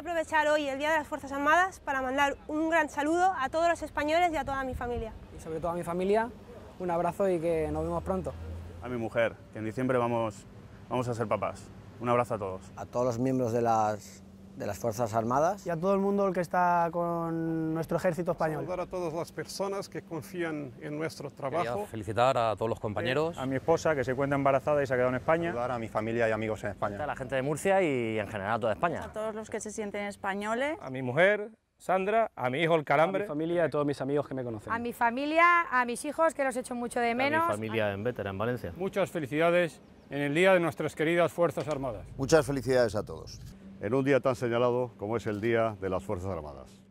aprovechar hoy el Día de las Fuerzas Armadas para mandar un gran saludo a todos los españoles y a toda mi familia. Y sobre todo a mi familia, un abrazo y que nos vemos pronto. A mi mujer, que en diciembre vamos, vamos a ser papás. Un abrazo a todos. A todos los miembros de las de las Fuerzas Armadas. Y a todo el mundo el que está con nuestro ejército español. Saludar a todas las personas que confían en nuestro trabajo. felicitar a todos los compañeros. A mi esposa que se cuenta embarazada y se ha quedado en España. a mi familia y amigos en España. A la gente de Murcia y en general a toda España. A todos los que se sienten españoles. A mi mujer, Sandra, a mi hijo el calambre. A mi familia y a todos mis amigos que me conocen. A mi familia, a mis hijos que los echo mucho de menos. A mi familia en Vétera, en Valencia. Muchas felicidades en el Día de nuestras queridas Fuerzas Armadas. Muchas felicidades a todos en un día tan señalado como es el Día de las Fuerzas Armadas.